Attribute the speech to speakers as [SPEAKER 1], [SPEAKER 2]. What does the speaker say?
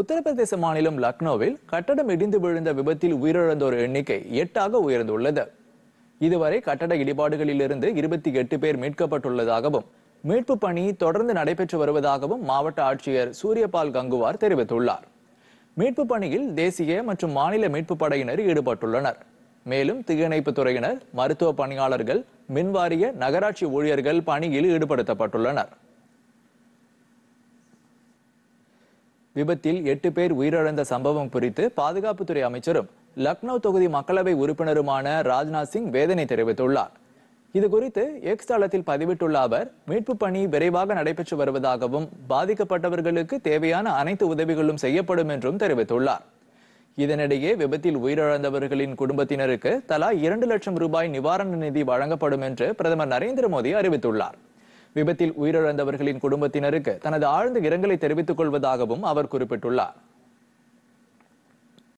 [SPEAKER 1] உத்தரப்பிரதேச மாநிலம் லக்னோவில் கட்டடம் இடிந்து விழுந்த விபத்தில் உயிரிழந்தோர் எண்ணிக்கை எட்டாக உயர்ந்துள்ளது இதுவரை கட்டட இடிபாடுகளிலிருந்து இருபத்தி எட்டு பேர் மீட்கப்பட்டுள்ளதாகவும் மீட்பு பணி தொடர்ந்து நடைபெற்று வருவதாகவும் மாவட்ட ஆட்சியர் சூரியபால் கங்குவார் தெரிவித்துள்ளார் மீட்பு பணியில் தேசிய மற்றும் மாநில மீட்பு படையினர் ஈடுபட்டுள்ளனர் மேலும் தீயணைப்பு துறையினர் மருத்துவ பணியாளர்கள் மின்வாரிய நகராட்சி ஊழியர்கள் பணியில் ஈடுபடுத்தப்பட்டுள்ளனர் விபத்தில் எட்டு பேர் உயிரிழந்த சம்பவம் குறித்து பாதுகாப்புத்துறை அமைச்சரும் லக்னோ தொகுதி மக்களவை உறுப்பினருமான ராஜ்நாத் சிங் வேதனை தெரிவித்துள்ளார் இது குறித்து எக்ஸ் தளத்தில் பதிவிட்டுள்ள அவர் மீட்பு பணி விரைவாக நடைபெற்று வருவதாகவும் பாதிக்கப்பட்டவர்களுக்கு தேவையான அனைத்து உதவிகளும் செய்யப்படும் என்றும் தெரிவித்துள்ளார் இதனிடையே விபத்தில் உயிரிழந்தவர்களின் குடும்பத்தினருக்கு தலா இரண்டு லட்சம் ரூபாய் நிவாரண நிதி வழங்கப்படும் என்று பிரதமர் நரேந்திர மோடி அறிவித்துள்ளார் விபத்தில் உயிரிழந்தவர்களின் குடும்பத்தினருக்கு தனது ஆழ்ந்த இரங்கலை தெரிவித்துக் கொள்வதாகவும் அவர் குறிப்பிட்டுள்ளார்